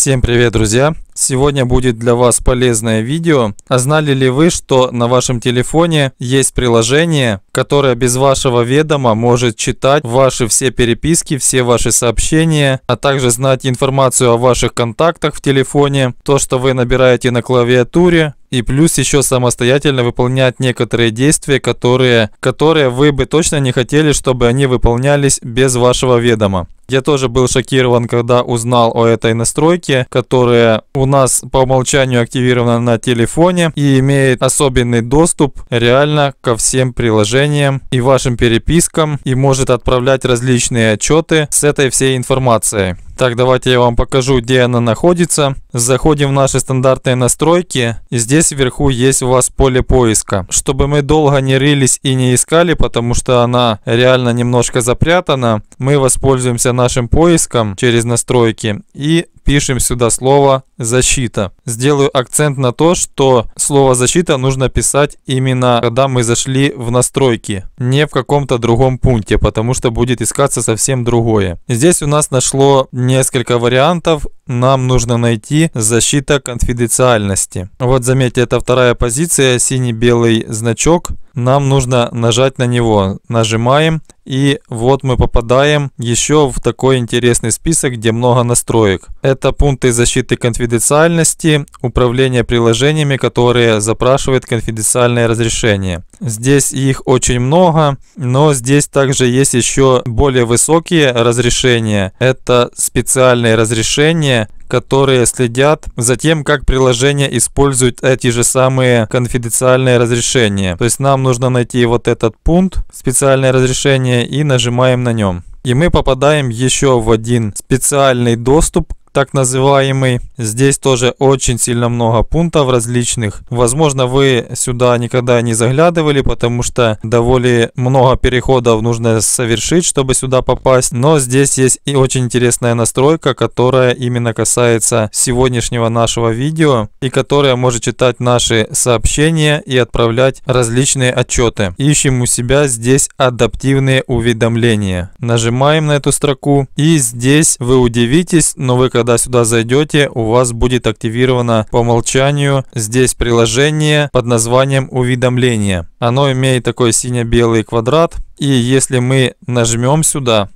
Всем привет, друзья! Сегодня будет для вас полезное видео. А знали ли вы, что на вашем телефоне есть приложение, которое без вашего ведома может читать ваши все переписки, все ваши сообщения, а также знать информацию о ваших контактах в телефоне, то, что вы набираете на клавиатуре, и плюс еще самостоятельно выполнять некоторые действия, которые, которые вы бы точно не хотели, чтобы они выполнялись без вашего ведома. Я тоже был шокирован, когда узнал о этой настройке, которая у нас по умолчанию активирована на телефоне и имеет особенный доступ реально ко всем приложениям и вашим перепискам и может отправлять различные отчеты с этой всей информацией. Так, давайте я вам покажу, где она находится. Заходим в наши стандартные настройки. и Здесь вверху есть у вас поле поиска. Чтобы мы долго не рылись и не искали, потому что она реально немножко запрятана, мы воспользуемся нашим поиском через настройки и пишем сюда слово «защита». Сделаю акцент на то, что слово «защита» нужно писать именно когда мы зашли в настройки, не в каком-то другом пункте, потому что будет искаться совсем другое. Здесь у нас нашло несколько вариантов нам нужно найти защита конфиденциальности. Вот заметьте, это вторая позиция, синий-белый значок. Нам нужно нажать на него. Нажимаем и вот мы попадаем еще в такой интересный список, где много настроек. Это пункты защиты конфиденциальности, управление приложениями, которые запрашивают конфиденциальное разрешение. Здесь их очень много, но здесь также есть еще более высокие разрешения. Это специальные разрешения которые следят за тем, как приложение использует эти же самые конфиденциальные разрешения. То есть нам нужно найти вот этот пункт, специальное разрешение, и нажимаем на нем. И мы попадаем еще в один специальный доступ, так называемый. Здесь тоже очень сильно много пунктов различных. Возможно, вы сюда никогда не заглядывали, потому что довольно много переходов нужно совершить, чтобы сюда попасть. Но здесь есть и очень интересная настройка, которая именно касается сегодняшнего нашего видео и которая может читать наши сообщения и отправлять различные отчеты. Ищем у себя здесь адаптивные уведомления. Нажимаем на эту строку и здесь вы удивитесь, но вы когда сюда зайдете, у вас будет активировано по умолчанию здесь приложение под названием «Уведомление». Оно имеет такой сине-белый квадрат. И если мы нажмем сюда,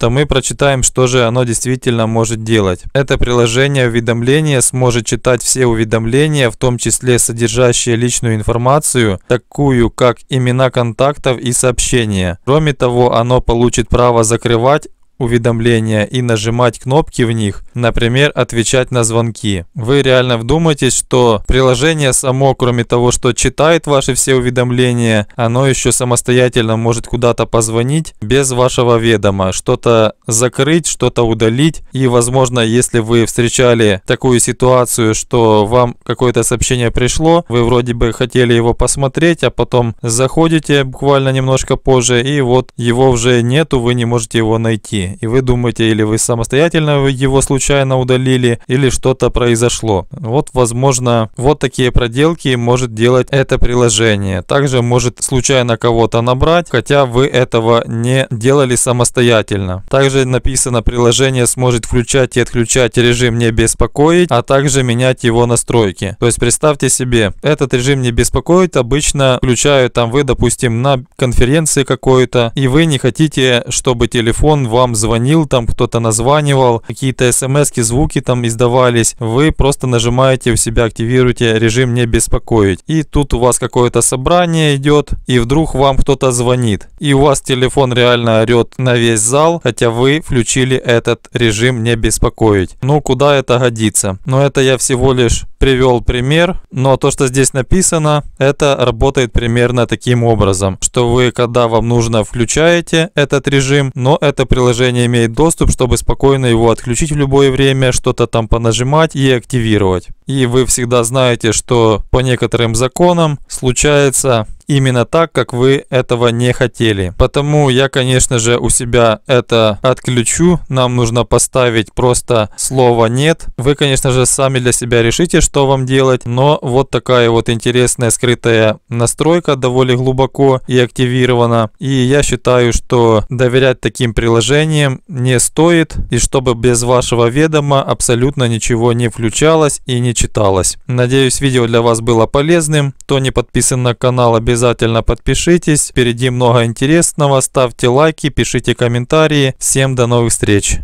то мы прочитаем, что же оно действительно может делать. Это приложение уведомления сможет читать все уведомления, в том числе содержащие личную информацию, такую как имена контактов и сообщения. Кроме того, оно получит право закрывать уведомления и нажимать кнопки в них, например, отвечать на звонки. Вы реально вдумайтесь, что приложение само, кроме того, что читает ваши все уведомления, оно еще самостоятельно может куда-то позвонить без вашего ведома, что-то закрыть, что-то удалить. И, возможно, если вы встречали такую ситуацию, что вам какое-то сообщение пришло, вы вроде бы хотели его посмотреть, а потом заходите буквально немножко позже, и вот его уже нету, вы не можете его найти и вы думаете, или вы самостоятельно его случайно удалили, или что-то произошло. Вот, возможно, вот такие проделки может делать это приложение. Также может случайно кого-то набрать, хотя вы этого не делали самостоятельно. Также написано, приложение сможет включать и отключать режим «Не беспокоить», а также менять его настройки. То есть представьте себе, этот режим «Не беспокоить» обычно включают там вы, допустим, на конференции какой-то, и вы не хотите, чтобы телефон вам звонил, там кто-то названивал, какие-то смс звуки там издавались, вы просто нажимаете у себя, активируете режим «Не беспокоить». И тут у вас какое-то собрание идет, и вдруг вам кто-то звонит. И у вас телефон реально орет на весь зал, хотя вы включили этот режим «Не беспокоить». Ну, куда это годится? Но это я всего лишь привел пример, но то, что здесь написано, это работает примерно таким образом, что вы, когда вам нужно, включаете этот режим, но это приложение приложение имеет доступ, чтобы спокойно его отключить в любое время, что-то там понажимать и активировать. И вы всегда знаете, что по некоторым законам случается именно так, как вы этого не хотели. Потому я, конечно же, у себя это отключу. Нам нужно поставить просто слово «нет». Вы, конечно же, сами для себя решите, что вам делать. Но вот такая вот интересная скрытая настройка довольно глубоко и активирована. И я считаю, что доверять таким приложениям не стоит. И чтобы без вашего ведома абсолютно ничего не включалось и не читалось. Надеюсь, видео для вас было полезным. Кто не подписан на канал, обязательно подпишитесь. Впереди много интересного. Ставьте лайки, пишите комментарии. Всем до новых встреч.